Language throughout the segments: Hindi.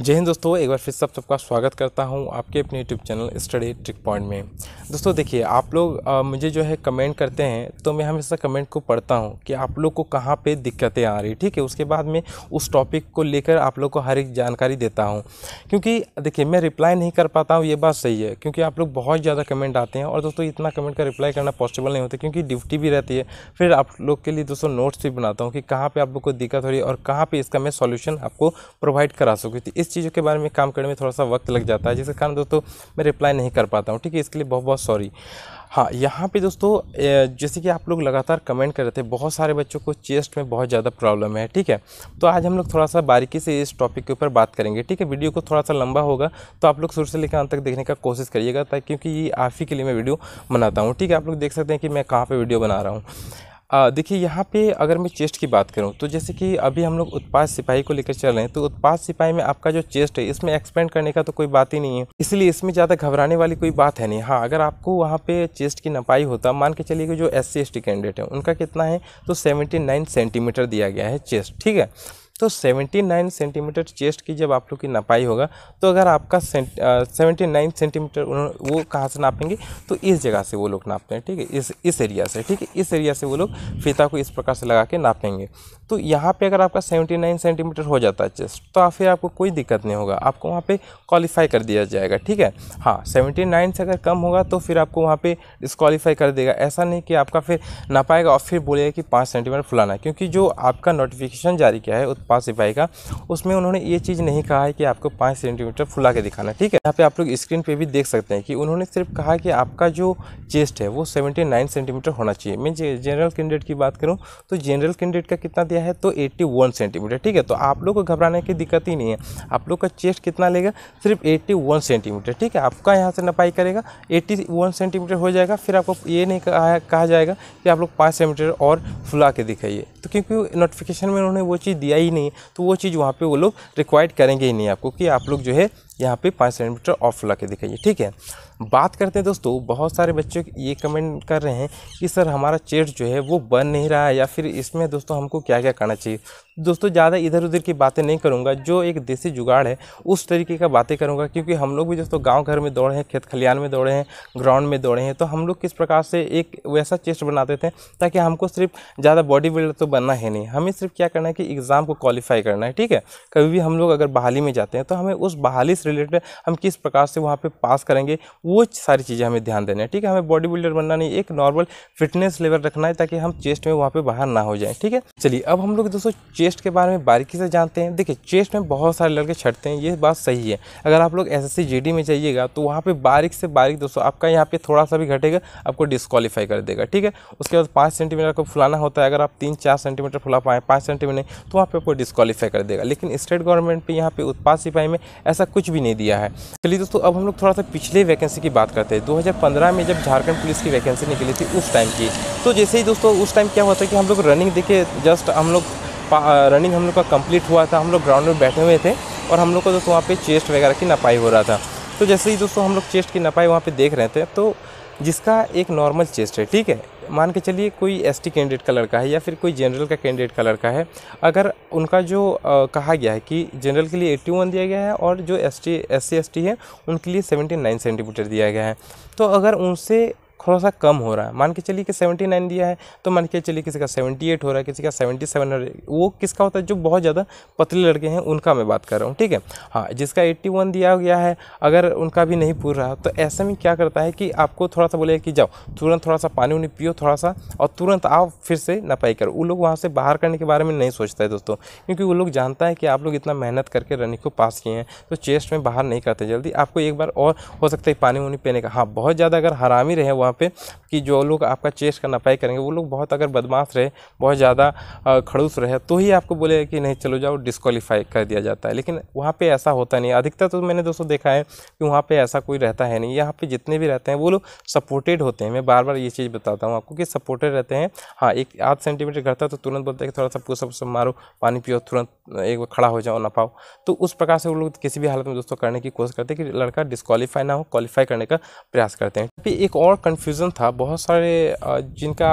जय हिंद दोस्तों एक बार फिर सब सबका स्वागत करता हूं आपके अपने YouTube channel study trick point में दोस्तों देखिए आप लोग आ, मुझे जो है कमेंट करते हैं तो मैं हमेशा कमेंट को पढ़ता हूं कि आप लोग को कहां पे दिक्कतें आ रही ठीक है उसके बाद में उस टॉपिक को लेकर आप लोग को हर एक जानकारी देता हूँ क्योंकि देखिए मैं रिप्लाई नहीं कर पाता हूँ ये बात सही है क्योंकि आप लोग बहुत ज़्यादा कमेंट आते हैं और दोस्तों इतना कमेंट का रिप्लाई करना पॉसिबल नहीं होता क्योंकि ड्यूटी भी रहती है फिर आप लोग के लिए दोस्तों नोट्स भी बनाता हूँ कि कहाँ पर आप लोग को दिक्कत हो रही है और कहाँ पर इसका मैं सोल्यूशन आपको प्रोवाइड करा सकूँ तो इस इस चीज़ों के बारे में काम करने में थोड़ा सा वक्त लग जाता है जिसके कारण दोस्तों मैं रिप्लाई नहीं कर पाता हूँ ठीक है इसके लिए बहुत बहुत सॉरी हाँ यहाँ पे दोस्तों जैसे कि आप लोग लगातार कमेंट कर रहे थे बहुत सारे बच्चों को चेस्ट में बहुत ज़्यादा प्रॉब्लम है ठीक है तो आज हम लोग थोड़ा सा बारीकी से इस टॉपिक के ऊपर बात करेंगे ठीक है वीडियो को थोड़ा सा लंबा होगा तो आप लोग शुरू से लेकर अंत तक देखने का कोशिश करिएगा ताकि क्योंकि ये आप ही के लिए मैं वीडियो बनाता हूँ ठीक है आप लोग देख सकते हैं कि मैं कहाँ पर वीडियो बना रहा हूँ देखिए यहाँ पे अगर मैं चेस्ट की बात करूँ तो जैसे कि अभी हम लोग उत्पाद सिपाही को लेकर चल रहे हैं तो उत्पाद सिपाही में आपका जो चेस्ट है इसमें एक्सपेंड करने का तो कोई बात ही नहीं है इसलिए इसमें ज़्यादा घबराने वाली कोई बात है नहीं हाँ अगर आपको वहाँ पे चेस्ट की नपाई होता मान के चलिए कि जो एस सी कैंडिडेट है उनका कितना है तो सेवेंटी सेंटीमीटर दिया गया है चेस्ट ठीक है तो 79 सेंटीमीटर चेस्ट की जब आप लोग की नपाई होगा तो अगर आपका सेवेंटी नाइन सेंटीमीटर वो कहाँ से नापेंगे तो इस जगह से वो लोग नापते हैं ठीक है इस इस एरिया से ठीक है इस एरिया से वो लोग फीता को इस प्रकार से लगा के नापेंगे तो यहाँ पे अगर आपका 79 सेंटीमीटर हो जाता है चेस्ट तो आप फिर आपको कोई दिक्कत नहीं होगा आपको वहाँ पर क्वालिफाई कर दिया जाएगा ठीक है हाँ सेवेंटी से अगर कम होगा तो फिर आपको वहाँ पे डिस्कालीफाई कर देगा ऐसा नहीं कि आपका फिर नपाएगा और फिर बोलेगा कि पाँच सेंटीमीटर फुलाना है क्योंकि जो आपका नोटिफिकेशन जारी किया है पाँच सिपाही का उसमें उन्होंने ये चीज़ नहीं कहा है कि आपको पाँच सेंटीमीटर फुला के दिखाना ठीक है यहाँ पे आप लोग स्क्रीन पे भी देख सकते हैं कि उन्होंने सिर्फ कहा कि आपका जो चेस्ट है वो सेवेंटी नाइन सेंटीमीटर होना चाहिए मैं जनरल कैंडिडेट की बात करूँ तो जनरल कैंडिडेट का कितना दिया है तो एट्टी वन सेंटीमीटर ठीक है तो आप लोग को घबराने की दिक्कत ही नहीं है आप लोग का चेस्ट कितना लेगा सिर्फ एट्टी वन सेंटीमीटर ठीक है आपका यहाँ से नपाई करेगा एट्टी वन सेंटीमीटर हो जाएगा फिर आपको ये नहीं कहा जाएगा कि आप लोग पाँच सेंटीमीटर और फुला के दिखाइए तो क्योंकि नोटिफिकेशन में उन्होंने वो चीज़ दिया ही नहीं तो वो चीज़ वहाँ पे वो लोग रिक्वायर्ड करेंगे ही नहीं आपको कि आप लोग जो है यहाँ पे पाँच सेंटीमीटर ऑफ ला के दिखाइए ठीक है बात करते हैं दोस्तों बहुत सारे बच्चे ये कमेंट कर रहे हैं कि सर हमारा चेट जो है वो बन नहीं रहा है या फिर इसमें दोस्तों हमको क्या क्या करना चाहिए दोस्तों ज़्यादा इधर उधर की बातें नहीं करूँगा जो एक देसी जुगाड़ है उस तरीके का बातें करूँगा क्योंकि हम लोग भी दोस्तों गाँव घर में दौड़े हैं खेत खलिहान में दौड़े हैं ग्राउंड में दौड़े हैं तो हम लोग किस प्रकार से एक वैसा चेस्ट बनाते थे ताकि हमको सिर्फ ज़्यादा बॉडी बिल्डर तो बनना है नहीं हमें सिर्फ क्या करना है कि एग्ज़ाम को क्वालिफाई करना है ठीक है कभी भी हम लोग अगर बहाली में जाते हैं तो हमें उस बहाली से रिलेटेड हम किस प्रकार से वहाँ पर पास करेंगे वो सारी चीज़ें हमें ध्यान देना है ठीक है हमें बॉडी बिल्डर बनना नहीं एक नॉर्मल फिटनेस लेवल रखना है ताकि हम चेस्ट में वहाँ पर बाहर ना हो जाए ठीक है चलिए अब हम लोग दोस्तों चेस्ट के बारे में बारीकी से जानते हैं देखिए चेस्ट में बहुत सारे लड़के छटते हैं ये बात सही है अगर आप लोग एस एस में जाइएगा तो वहाँ पर बारीक से बारीक दोस्तों आपका यहाँ पर थोड़ा सा भी घटेगा आपको डिस्कालीफाई कर देगा ठीक है उसके बाद पाँच सेंटीमीटर आपको फुलाना होता है अगर आप तीन चार सेंटीमीटर फुला पाएँ पाँच सेंटीमीटर तो वहाँ पर आपको डिस्कालीफाई कर देगा लेकिन स्टेट गवर्नमेंट पर यहाँ पर उत्पाद सिपाही में ऐसा कुछ भी नहीं दिया है चलिए दोस्तों अब हम लोग थोड़ा सा पिछले वैकेंसी वैकेंसी की बात करते हैं 2015 में जब झारखंड पुलिस की वैकेंसी निकली थी उस टाइम की तो जैसे ही दोस्तों उस टाइम क्या हुआ था कि हम लोग रनिंग देखे जस्ट हम लोग रनिंग हम लोग का कंप्लीट हुआ था हम लोग ग्राउंड में बैठे हुए थे और हम लोग को दोस्तों वहाँ पे चेस्ट वगैरह की नपाई हो रहा था तो जैसे ही दोस्तों हम लोग चेस्ट की नपाई वहाँ पे देख रहे थे तो जिसका एक नॉर्मल चेस्ट है ठीक है मान के चलिए कोई एसटी कैंडिडेट का लड़का है या फिर कोई जनरल का कैंडिडेट का लड़का है अगर उनका जो आ, कहा गया है कि जनरल के लिए एट्टी वन दिया गया है और जो एस टी एस सी है उनके लिए सेवेंटी नाइन सेंटीमीटर दिया गया है तो अगर उनसे थोड़ा सा कम हो रहा है मान के चलिए कि सेवेंटी नाइन दिया है तो मान के चलिए किसी का सेवेंटी एट हो रहा है किसी का सेवेंटी सेवन हो रहा है वो किसका होता है जो बहुत ज़्यादा पतले लड़के हैं उनका मैं बात कर रहा हूँ ठीक है हाँ जिसका एट्टी वन दिया गया है अगर उनका भी नहीं पूर रहा तो ऐसे में क्या करता है कि आपको थोड़ा सा बोलेगा कि जाओ तुरंत थोड़ा सा पानी उनी पियो थोड़ा सा और तुरंत आओ फिर से नपाई करो वो लोग वहाँ से बाहर करने के बारे में नहीं सोचता है दोस्तों क्योंकि वो लोग जानता है कि आप लोग इतना मेहनत करके रनिंग को पास किए हैं तो चेस्ट में बाहर नहीं करते जल्दी आपको एक बार और हो सकता है पानी उनी पीने का हाँ बहुत ज़्यादा अगर हरामी रहे वहाँ वहाँ पे कि जो लोग आपका चेस का नपाई करेंगे वो लोग बहुत अगर बदमाश रहे बहुत ज़्यादा खड़ूस रहे तो ही आपको बोले कि नहीं चलो जाओ डिस्कवालीफाई कर दिया जाता है लेकिन वहाँ पर ऐसा होता नहीं अधिकतर तो मैंने दोस्तों देखा है कि वहाँ पर ऐसा कोई रहता है नहीं यहाँ पर जितने भी रहते हैं वो लोग सपोर्टेड होते हैं मैं बार बार ये चीज़ बताता हूँ आपको कि सपोर्टेड रहते हैं हाँ एक आध सेंटीमीटर घटता तो तुरंत बोलते हैं कि थोड़ा सा पुसअप सब मारो पानी पियो तुरंत एक बार खड़ा हो जाओ ना पाओ तो उस प्रकार से वो लोग किसी भी हालत में दोस्तों करने की कोशिश करते हैं कि लड़का डिस्कालीफाई ना हो क्वालिफाई करने का प्रयास करते हैं फिर एक और कंफ्यूजन था बहुत सारे जिनका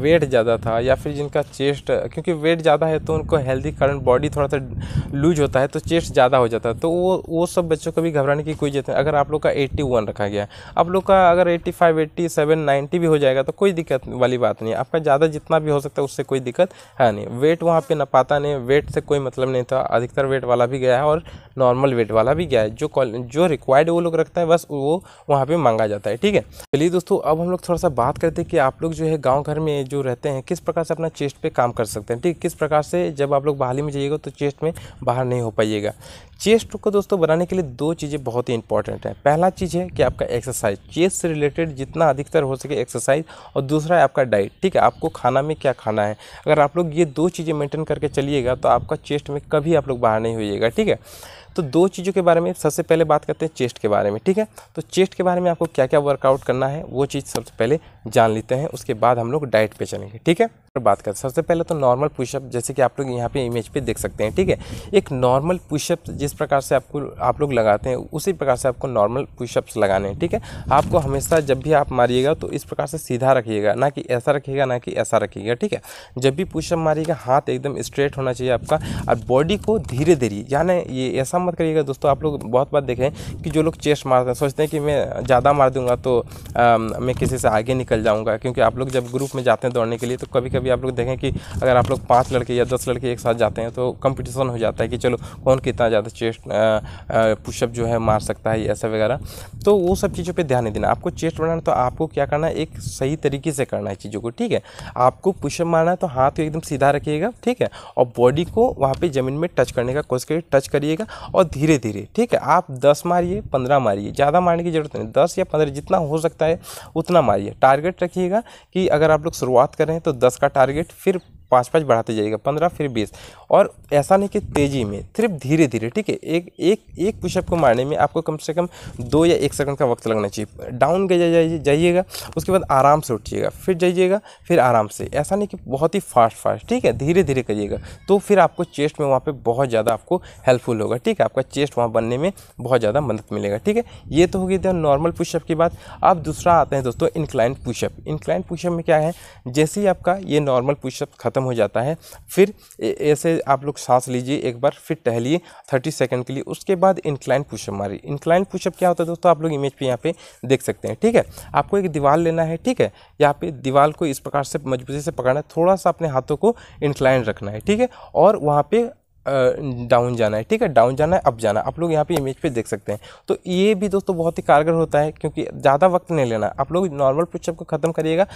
वेट ज़्यादा था या फिर जिनका चेस्ट क्योंकि वेट ज़्यादा है तो उनको हेल्दी कारण बॉडी थोड़ा सा लूज होता है तो चेस्ट ज़्यादा हो जाता है तो वो वो सब बच्चों को भी घबराने की कोई जरूरत नहीं अगर आप लोग का एट्टी वन रखा गया आप लोग का अगर eighty five eighty seven ninety भी हो जाएगा तो कोई दिक्कत वाली बात नहीं आपका ज़्यादा जितना भी हो सकता है उससे कोई दिक्कत है नहीं वेट वहाँ पर पाता नहीं वेट से कोई मतलब नहीं था अधिकतर वेट वाला भी गया है और नॉर्मल वेट वाला भी गया है जो जो रिक्वायर्ड वो लोग रखता है बस वो वहाँ पर मांगा जाता है ठीक है चलिए दोस्तों अब हम लोग थोड़ा सा बात करते हैं कि आप लोग जो है गांव घर में जो रहते हैं किस प्रकार से अपना चेस्ट पे काम कर सकते हैं ठीक किस प्रकार से जब आप लोग बहाली में जाइएगा तो चेस्ट में बाहर नहीं हो पाइएगा चेस्ट को दोस्तों बनाने के लिए दो चीज़ें बहुत ही इंपॉर्टेंट है पहला चीज़ है कि आपका एक्सरसाइज चेस्ट से रिलेटेड जितना अधिकतर हो सके एक्सरसाइज और दूसरा है आपका डाइट ठीक है आपको खाना में क्या खाना है अगर आप लोग ये दो चीज़ें मेंटेन करके चलिएगा तो आपका चेस्ट में कभी आप लोग बाहर नहीं होइएगा ठीक है तो दो चीज़ों के बारे में सबसे पहले बात करते हैं चेस्ट के बारे में ठीक है तो चेस्ट के बारे में आपको क्या क्या वर्कआउट करना है वो चीज़ सबसे पहले जान लेते हैं उसके बाद हम लोग डाइट पर चलेंगे ठीक है पर बात करते हैं सबसे पहले तो नॉर्मल पुशअप जैसे कि आप लोग यहाँ पे इमेज पे देख सकते हैं ठीक है एक नॉर्मल पुशअप जिस प्रकार से आपको आप लोग लगाते हैं उसी प्रकार से आपको नॉर्मल पुशअप्स लगाने हैं ठीक है आपको हमेशा जब भी आप मारिएगा तो इस प्रकार से सीधा रखिएगा ना कि ऐसा रखिएगा ना कि ऐसा रखिएगा ठीक है जब भी पुशअप मारिएगा हाथ एकदम स्ट्रेट होना चाहिए आपका और बॉडी को धीरे धीरे यानी ये ऐसा मत करिएगा दोस्तों आप लोग बहुत बार देखें कि जो लोग चेस्ट मारते हैं सोचते हैं कि मैं ज़्यादा मार दूंगा तो मैं किसी से आगे निकल जाऊँगा क्योंकि आप लोग जब ग्रुप में जाते हैं दौड़ने के लिए तो कभी कभी कभी आप लोग देखें कि अगर आप लोग पाँच लड़के या दस लड़के एक साथ जाते हैं तो कंपटीशन हो जाता है कि चलो कौन कितना ज़्यादा चेस्ट पुशअप जो है मार सकता है ऐसा वगैरह तो वो सब चीज़ों पर ध्यान नहीं देना आपको चेस्ट बनाना तो आपको क्या करना है एक सही तरीके से करना है चीज़ों को ठीक है आपको पुशअप मारना है तो हाथ को एकदम सीधा रखिएगा ठीक है और बॉडी को वहाँ पर ज़मीन में टच करने का कोशिश करिए टच करिएगा और धीरे धीरे ठीक है आप दस मारिए पंद्रह मारिए ज़्यादा मारने की ज़रूरत नहीं दस या पंद्रह जितना हो सकता है उतना मारिए टारगेट रखिएगा कि अगर आप लोग शुरुआत करें तो दस का टारगेट फिर पाँच पाँच बढ़ाते जाइएगा पंद्रह फिर बीस और ऐसा नहीं कि तेज़ी में सिर्फ धीरे धीरे ठीक है एक एक एक पुशअप को मारने में आपको कम से कम दो या एक सेकंड का वक्त लगना चाहिए डाउन गए जाइएगा उसके बाद आराम से उठिएगा फिर जाइएगा फिर आराम से ऐसा नहीं कि बहुत ही फास्ट फास्ट ठीक है धीरे धीरे करिएगा तो फिर आपको चेस्ट में वहाँ पर बहुत ज़्यादा आपको हेल्पफुल होगा ठीक है आपका चेस्ट वहाँ बनने में बहुत ज़्यादा मदद मिलेगा ठीक है ये तो होगी नॉर्मल पुशअप की बात आप दूसरा आते हैं दोस्तों इंक्लाइन पुशअप इंक्लाइन पुशअप में क्या है जैसे ही आपका ये नॉर्मल पुशअप खत्म ख़त्म हो जाता है फिर ऐसे आप लोग सांस लीजिए एक बार फिर टहलिए थर्टी सेकेंड के लिए उसके बाद इंक्लाइन पुशअप मारिए इंक्लाइन पुशअप क्या होता है दोस्तों आप लोग इमेज पर यहाँ पे देख सकते हैं ठीक है आपको एक दीवार लेना है ठीक है यहाँ पे दीवार को इस प्रकार से मजबूती से पकड़ना है थोड़ा सा अपने हाथों को इंक्लाइन रखना है ठीक है और वहाँ पर डाउन जाना है ठीक है डाउन जाना है अप जाना आप लोग यहाँ पे इमेज पे देख सकते हैं तो ये भी दोस्तों बहुत ही कारगर होता है क्योंकि ज़्यादा वक्त नहीं लेना आप लोग नॉर्मल पुशअप को ख़त्म करिएगा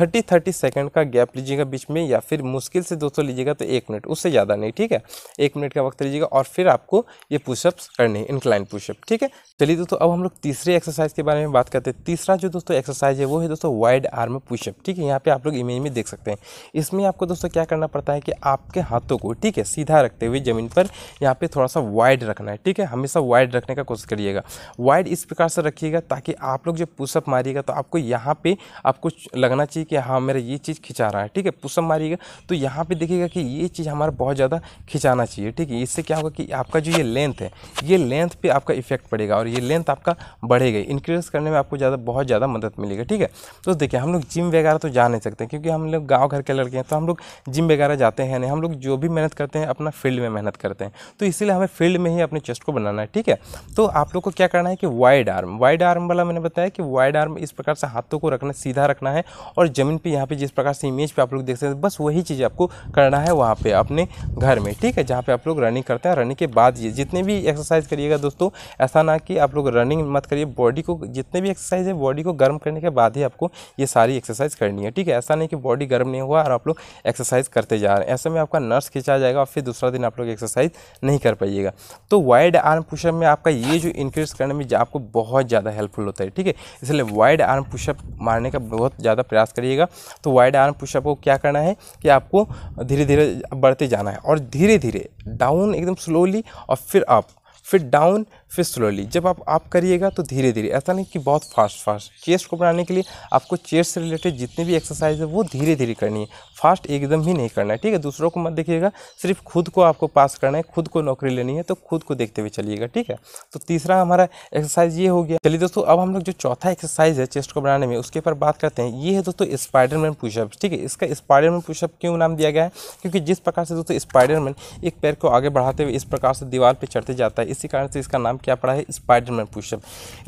थर्टी थर्टी सेकेंड का गैप लीजिएगा बीच में या फिर मुश्किल से दोस्तों लीजिएगा तो एक मिनट उससे ज़्यादा नहीं ठीक है एक मिनट का वक्त लीजिएगा और फिर आपको ये पुशअप्स करने हैं इनक्लाइन पुशअप ठीक है चलिए दोस्तों अब हम लोग तीसरे एक्सरसाइज के बारे में बात करते हैं तीसरा जो दोस्तों एक्सरसाइज है वो है दोस्तों वाइड आर्म पुशअप ठीक है यहाँ पे आप लोग इमेज में देख सकते हैं इसमें आपको दोस्तों क्या करना पड़ता है कि आपके हाथों को ठीक है सीधा रखते हुए ज़मीन पर यहाँ पे थोड़ा सा वाइड रखना है ठीक है हमेशा वाइड रखने का कोशिश करिएगा वाइड इस प्रकार से रखिएगा ताकि आप लोग जब पुशअप मारिएगा तो आपको यहाँ पे आपको लगना चाहिए कि हाँ मेरा ये चीज़ खिंचा रहा है ठीक है पुशअप मारिएगा तो यहाँ पर देखिएगा कि ये चीज़ हमारा बहुत ज़्यादा खिंचाना चाहिए ठीक है इससे क्या होगा कि आपका जो ये लेंथ है ये लेंथ पर आपका इफेक्ट पड़ेगा और ये लेंथ आपका बढ़ेगा इंक्रीज करने में आपको ज़्यादा बहुत ज़्यादा मदद मिलेगी ठीक है तो देखिए हम लोग जिम वगैरह तो जा नहीं सकते क्योंकि हम लोग गाँव घर के लड़के हैं तो हम लोग जिम वगैरह जाते हैं नहीं हम लोग जो भी मेहनत करते हैं अपना फील्ड में मेहनत करते हैं तो इसीलिए हमें फील्ड में ही अपने चेस्ट को बनाना है ठीक है तो आप लोग को क्या करना है कि वाइड आर्म वाइड आर्म वाला मैंने बताया कि वाइड आर्म इस प्रकार से हाथों को रखना सीधा रखना है और ज़मीन पर यहाँ पर जिस प्रकार से इमेज पर आप लोग देख सकते हैं बस वही चीज़ आपको करना है वहाँ पर अपने घर में ठीक है जहाँ पर आप लोग रनिंग करते हैं रनिंग के बाद ये जितने भी एक्सरसाइज करिएगा दोस्तों ऐसा ना कि आप लोग रनिंग मत करिए बॉडी को जितने भी एक्सरसाइज है बॉडी को गर्म करने के बाद ही आपको ये सारी एक्सरसाइज करनी है ठीक है ऐसा नहीं कि बॉडी गर्म नहीं हुआ और आप लोग एक्सरसाइज करते जा रहे हैं ऐसे में आपका नर्स खींचा जाएगा और फिर दूसरा दिन आप आप लोग एक्सरसाइज नहीं कर पाइएगा तो वाइड आर्म पुशअप में आपका ये जो इंक्रीज करने में आपको बहुत ज़्यादा हेल्पफुल होता है ठीक है इसलिए वाइड आर्म पुशअप मारने का बहुत ज़्यादा प्रयास करिएगा तो वाइड आर्म पुशअप को क्या करना है कि आपको धीरे धीरे बढ़ते जाना है और धीरे धीरे डाउन एकदम स्लोली और फिर अप फिर डाउन फिर स्लोली जब आप आप करिएगा तो धीरे धीरे ऐसा नहीं कि बहुत फास्ट फास्ट चेस्ट को बनाने के लिए आपको चेस्ट से रिलेटेड जितनी भी एक्सरसाइज है वो धीरे धीरे करनी है फास्ट एकदम ही नहीं करना है ठीक है दूसरों को मत देखिएगा सिर्फ खुद को आपको पास करना है खुद को नौकरी लेनी है तो खुद को देखते हुए चलिएगा ठीक है तो तीसरा हमारा एक्सरसाइज ये हो गया चलिए दोस्तों अब हम लोग जो चौथा एक्सरसाइज है चेस्ट को बनाने में उसके ऊपर बात करते हैं ये है दोस्तों स्पाइडरमैन पुशअप ठीक है इसका स्पाइडरमैन पुशअप क्यों नाम दिया गया है क्योंकि जिस प्रकार से दोस्तों स्पाइडरमैन एक पैर को आगे बढ़ाते हुए इस प्रकार से दीवार पर चढ़ते जाता है इसी कारण से इसका नाम क्या पड़ा है स्पाइडरमैन पुशअप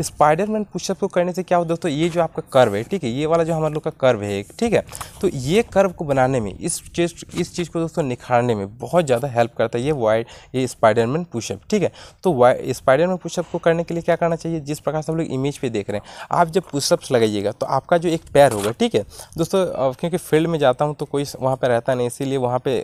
स्पाइडरमैन पुशअप को करने से क्या हो दोस्तों ये जो आपका कर्व है ठीक है ये वाला जो हमारे लोग का कर्व है ठीक है तो ये कर्व को बनाने में इस चीज इस चीज़ को दोस्तों निखारने में बहुत ज़्यादा हेल्प करता है ये वाइड ये स्पाइडरमैन पुशअप ठीक है तो स्पाइडरमैन पुशअप को करने के लिए क्या करना चाहिए जिस प्रकार से हम लोग इमेज पर देख रहे हैं आप जब पुशअप्स लगाइएगा तो आपका जो एक पैर होगा ठीक है दोस्तों क्योंकि फील्ड में जाता हूँ तो कोई वहाँ पर रहता नहीं इसीलिए वहाँ पर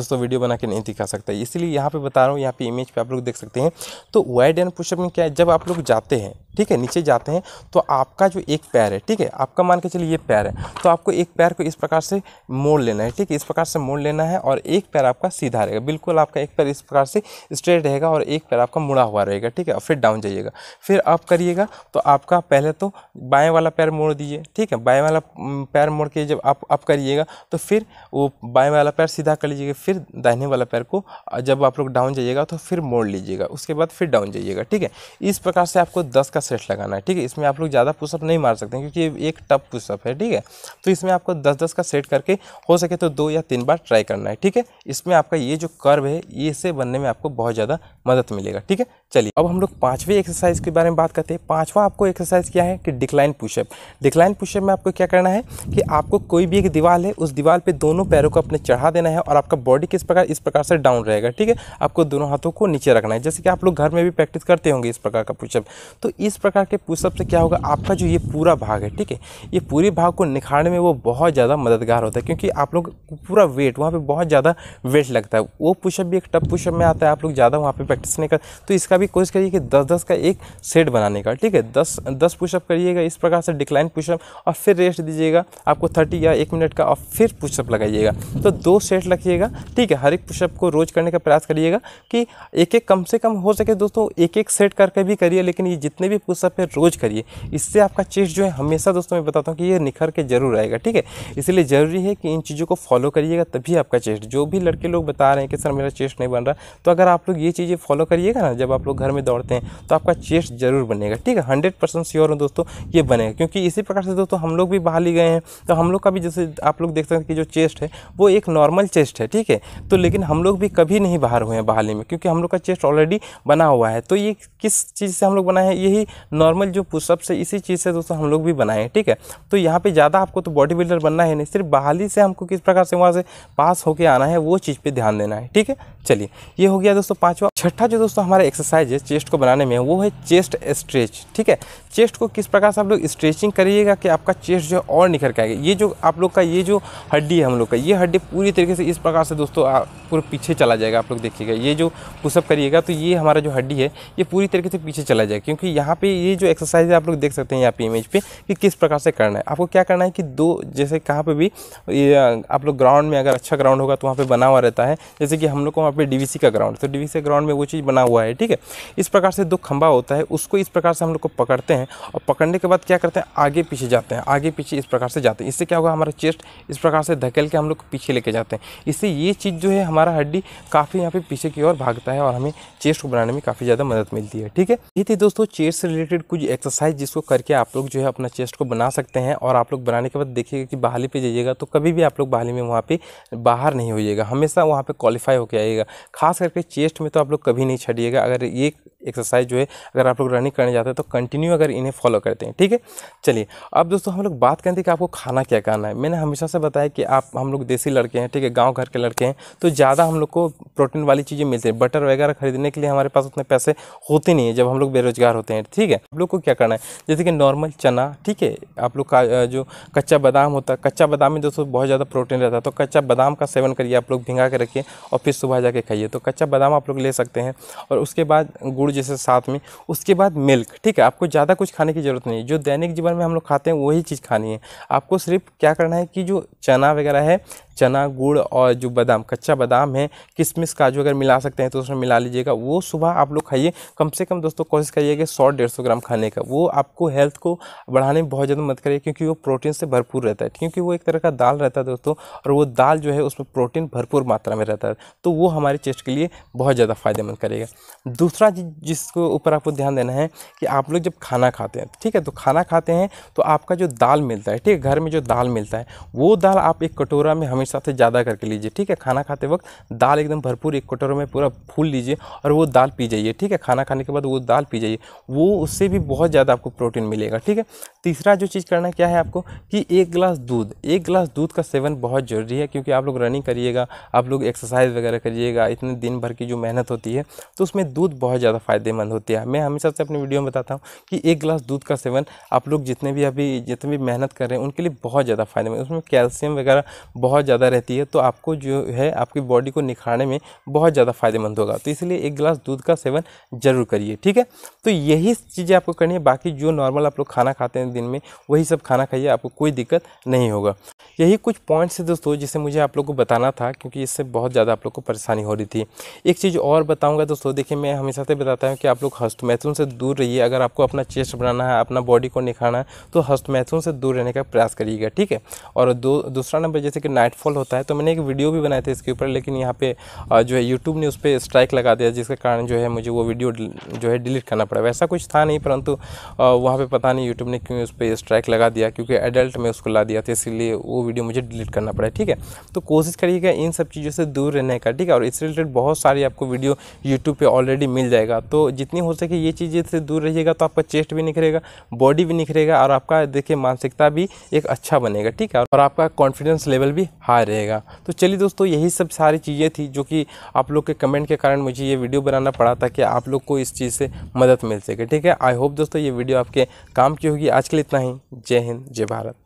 दोस्तों वीडियो बना के नहीं दिखा सकता इसीलिए यहाँ पर बता रहा हूँ यहाँ पर इमेज पर आप लोग देख सकते हैं तो वाइड एंड पुशअप में क्या है जब आप लोग जाते हैं ठीक है नीचे जाते हैं तो आपका जो एक पैर है ठीक है आपका मान के चलिए ये पैर है तो आपको एक पैर को इस प्रकार से मोड़ लेना है ठीक है इस प्रकार से मोड़ लेना है और एक पैर आपका सीधा रहेगा बिल्कुल आपका एक पैर इस प्रकार से स्ट्रेट रहेगा और एक पैर आपका मुड़ा हुआ रहेगा ठीक है और फिर डाउन जाइएगा फिर आप करिएगा तो आपका पहले तो बाएँ वाला पैर मोड़ दीजिए ठीक है बाएँ वाला पैर मोड़ के जब आप अप करिएगा तो फिर वो बाएँ वाला पैर सीधा कर लीजिएगा फिर दाहिने वाला पैर को जब आप लोग डाउन जाइएगा तो फिर मोड़ लीजिएगा उसके इसके बाद फिर डाउन जाइएगा ठीक है इस प्रकार से आपको दस का सेट लगाना है ठीक है इसमें आप लोग ज़्यादा पुशअप नहीं मार सकते क्योंकि एक टफ पुशअप है ठीक है तो इसमें आपको दस दस का सेट करके हो सके तो दो या तीन बार ट्राई करना है ठीक है इसमें आपका ये जो कर्व है ये से बनने में आपको बहुत ज़्यादा मदद मिलेगा ठीक है चलिए अब हम लोग पांचवी एक्सरसाइज के बारे में बात करते हैं पांचवा आपको एक्सरसाइज क्या है कि डिक्लाइन पुशअप डिक्लाइन पुशअप में आपको क्या करना है कि आपको कोई भी एक दीवार है उस दीवार पे दोनों पैरों को अपने चढ़ा देना है और आपका बॉडी किस प्रकार इस प्रकार से डाउन रहेगा ठीक है आपको दोनों हाथों को नीचे रखना है जैसे कि आप लोग घर में भी प्रैक्टिस करते होंगे इस प्रकार का पुशअप तो इस प्रकार के पुशअप से क्या होगा आपका जो ये पूरा भाग है ठीक है ये पूरे भाग को निखारने में वो बहुत ज़्यादा मददगार होता है क्योंकि आप लोग पूरा वेट वहाँ पर बहुत ज़्यादा वेट लगता है वो पुशअप भी एक टप पुशअप में आता है आप लोग ज़्यादा वहाँ पर प्रैक्टिस नहीं करते तो इसका भी कोशिश करिए कि दस दस का एक सेट बनाने का ठीक है दस दस पुशअप करिएगा इस प्रकार से डिक्लाइन पुशअप और फिर रेस्ट दीजिएगा आपको थर्टी या एक मिनट का और फिर पुशअप लगाइएगा तो दो सेट रखिएगा ठीक है हर एक पुशअप को रोज़ करने का प्रयास करिएगा कि एक एक कम से कम हो सके दोस्तों एक एक सेट करके भी करिए लेकिन ये जितने भी पुशअप है रोज़ करिए इससे आपका चेस्ट जो है हमेशा दोस्तों मैं बताता हूँ कि ये निखर के जरूर आएगा ठीक है इसलिए ज़रूरी है कि इन चीज़ों को फॉलो करिएगा तभी आपका चेस्ट जो भी लड़के लोग बता रहे हैं कि सर मेरा चेस्ट नहीं बन रहा तो अगर आप लोग ये चीज़ें फॉलो करिएगा ना जब आप लोग लोग घर में दौड़ते हैं तो आपका चेस्ट जरूर बनेगा ठीक है हंड्रेड परसेंट श्योर हूँ दोस्तों ये बनेगा क्योंकि इसी प्रकार से दोस्तों हम लोग भी बहाली गए हैं तो हम लोग का भी जैसे आप लोग देख सकते हैं कि जो चेस्ट है वो एक नॉर्मल चेस्ट है ठीक है तो लेकिन हम लोग भी कभी नहीं बाहर हुए हैं बहाली में क्योंकि हम लोग का चेस्ट ऑलरेडी बना हुआ है तो ये किस चीज़ से हम लोग बनाए हैं यही नॉर्मल जो पुशअप से इसी चीज़ से दोस्तों हम लोग भी बनाए हैं ठीक है तो यहाँ पे ज़्यादा आपको तो बॉडी बिल्डर बनना है नहीं सिर्फ बहाली से हमको किस प्रकार से वहाँ से पास होकर आना है वो चीज़ पर ध्यान देना है ठीक है चलिए ये हो गया दोस्तों पाँचवा छठा जो दोस्तों हमारा एक्सरसाइज एक्सरसाइज है चेस्ट को बनाने में वो है चेस्ट स्ट्रेच ठीक है चेस्ट को किस प्रकार से आप लोग स्ट्रेचिंग करिएगा कि आपका चेस्ट जो है और निखर के आएगा ये जो आप लोग का ये जो हड्डी है हम लोग का ये हड्डी पूरी तरीके से इस प्रकार से दोस्तों पूरे पीछे चला जाएगा आप लोग देखिएगा ये जो पुशअप करिएगा तो ये हमारा जो हड्डी है ये पूरी तरीके से पीछे चला जाएगा क्योंकि यहाँ पे ये जो एक्सरसाइज है आप लोग देख सकते हैं यहाँ पे इमेज पे कि किस प्रकार से करना है आपको क्या करना है कि दो जैसे कहाँ पर भी आप लोग ग्राउंड में अगर अच्छा ग्राउंड होगा तो वहाँ पर बना हुआ रहता है जैसे कि हम लोग को वहाँ पे डीवीसी का ग्राउंड तो डी ग्राउंड में वो चीज़ बना हुआ है ठीक है इस प्रकार से दो खंबा होता है उसको इस प्रकार से हम लोग को पकड़ते हैं और पकड़ने के बाद क्या करते हैं आगे पीछे जाते हैं आगे पीछे इस प्रकार से जाते हैं इससे क्या होगा हमारा चेस्ट इस प्रकार से धकेल के हम लोग पीछे लेके जाते हैं इससे ये चीज़ जो है हमारा हड्डी काफ़ी यहाँ पे पीछे की ओर भागता है और हमें चेस्ट को बनाने में काफ़ी ज़्यादा मदद मिलती है ठीक है ये थी दोस्तों चेस्ट से रिलेटेड कुछ एक्सरसाइज जिसको करके आप लोग जो है अपना चेस्ट को बना सकते हैं और आप लोग बनाने के बाद देखिएगा कि बहाली पे जाइएगा तो कभी भी आप लोग बहाली में वहाँ पर बाहर नहीं होइएगा हमेशा वहाँ पर क्वालिफाई होकर आइएगा खास करके चेस्ट में तो आप लोग कभी नहीं छड़िएगा अगर ये एक्सरसाइज जो है अगर आप लोग रनिंग करने जाते हैं तो कंटिन्यू अगर इन्हें फॉलो करते हैं ठीक है चलिए अब दोस्तों हम लोग बात करते हैं कि आपको खाना क्या खाना है मैंने हमेशा से बताया कि आप हम लोग देसी लड़के हैं ठीक है गाँव घर के लड़के हैं तो ज़्यादा हम लोग को प्रोटीन वाली चीज़ें मिलती है बटर वगैरह खरीदने के लिए हमारे पास उतने पैसे होते नहीं है जब हम लोग बेरोजगार होते हैं ठीक है आप लोग को क्या करना है जैसे कि नॉर्मल चना ठीक है आप लोग का जो कच्चा बादाम होता है कच्चा बादाम में दोस्तों बहुत ज़्यादा प्रोटीन रहता है तो कच्चा बादाम का सेवन करिए आप लोग भिंगा के रखिए और फिर सुबह जाके खाइए तो कच्चा बादाम आप लोग ले सकते हैं और उसके बाद गुड़ दूध जैसे साथ में उसके बाद मिल्क ठीक है आपको ज़्यादा कुछ खाने की ज़रूरत नहीं है जो दैनिक जीवन में हम लोग खाते हैं वही चीज़ खानी है आपको सिर्फ क्या करना है कि जो चना वगैरह है चना गुड़ और जो बादाम कच्चा बादाम है किशमिश काजू अगर मिला सकते हैं तो उसमें मिला लीजिएगा वो सुबह आप लोग खाइए कम से कम दोस्तों कोशिश करिएगा सौ डेढ़ सौ ग्राम खाने का वो आपको हेल्थ को बढ़ाने में बहुत ज़्यादा मदद करिए क्योंकि वो प्रोटीन से भरपूर रहता है क्योंकि वो एक तरह का दाल रहता है दोस्तों और वो दाल जो है उसमें प्रोटीन भरपूर मात्रा में रहता है तो वो हमारे चेस्ट के लिए बहुत ज़्यादा फ़ायदेमंद करेगा दूसरा जिसको ऊपर आपको ध्यान देना है कि आप लोग जब खाना खाते हैं ठीक है तो खाना खाते हैं तो आपका जो दाल मिलता है ठीक है घर में जो दाल मिलता है वो दाल आप एक कटोरा में हमें हमेशा से ज़्यादा करके लीजिए ठीक है खाना खाते वक्त दाल एकदम भरपूर एक कटोरों में पूरा फूल लीजिए और वो दाल पी जाइए ठीक है खाना खाने के बाद वो दाल पी जाइए वो उससे भी बहुत ज़्यादा आपको प्रोटीन मिलेगा ठीक है तीसरा जो चीज़ करना क्या है आपको कि एक गिलास दूध एक गिलास दूध का सेवन बहुत ज़रूरी है क्योंकि आप लोग रनिंग करिएगा आप लोग एक्सरसाइज वगैरह करिएगा इतने दिन भर की जो मेहनत होती है तो उसमें दूध बहुत ज़्यादा फ़ायदेमंद होती है मैं हमेशा से अपने वीडियो में बताता हूँ कि एक गिलास दूध का सेवन आप लोग जितने भी अभी जितने भी मेहनत कर रहे हैं उनके लिए बहुत ज़्यादा फ़ायदेमंद उसमें कैल्शियम वगैरह बहुत ज़्यादा रहती है तो आपको जो है आपकी बॉडी को निखारने में बहुत ज़्यादा फ़ायदेमंद होगा तो इसलिए एक गिलास दूध का सेवन ज़रूर करिए ठीक है तो यही चीज़ें आपको करनी है बाकी जो नॉर्मल आप लोग खाना खाते हैं दिन में वही सब खाना खाइए आपको कोई दिक्कत नहीं होगा यही कुछ पॉइंट्स है दोस्तों जिसे मुझे आप लोग को बताना था क्योंकि इससे बहुत ज़्यादा आप लोग को परेशानी हो रही थी एक चीज़ और बताऊँगा दोस्तों देखिए मैं हमेशा से बताता हूँ कि आप लोग हस्त हस्तमैथुन से दूर रहिए अगर आपको अपना चेस्ट बनाना है अपना बॉडी को निखारना है तो हस्त हस्तमैथुन से दूर रहने का प्रयास करिएगा ठीक है और दूसरा नंबर जैसे कि नाइट हेल्पफुल होता है तो मैंने एक वीडियो भी बनाया था इसके ऊपर लेकिन यहाँ पे जो है यूट्यूब ने उस पर स्ट्राइक लगा दिया जिसके कारण जो है मुझे वो वीडियो जो है डिलीट करना पड़ा वैसा कुछ था नहीं परंतु वहाँ पर पता नहीं यूट्यूब ने क्यों उस पर स्ट्राइक लगा दिया क्योंकि एडल्ट में उसको ला दिया था इसीलिए वो वीडियो मुझे डिलीट करना पड़ा ठीक है तो कोशिश करिएगा इन सब चीज़ों से दूर रहने का ठीक है और इस रिलेटेड बहुत सारी आपको वीडियो यूट्यूब पर ऑलरेडी मिल जाएगा तो जितनी हो सके ये चीज़ें से दूर रहिएगा तो आपका चेस्ट भी निखरेगा बॉडी भी निखरेगा और आपका देखिए मानसिकता भी एक अच्छा बनेगा ठीक है और आपका कॉन्फिडेंस लेवल भी हाई रहेगा तो चलिए दोस्तों यही सब सारी चीज़ें थी जो कि आप लोग के कमेंट के कारण मुझे ये वीडियो बनाना पड़ा था कि आप लोग को इस चीज़ से मदद मिल सके ठीक है आई होप दोस्तों ये वीडियो आपके काम की होगी आज के लिए इतना ही जय हिंद जय भारत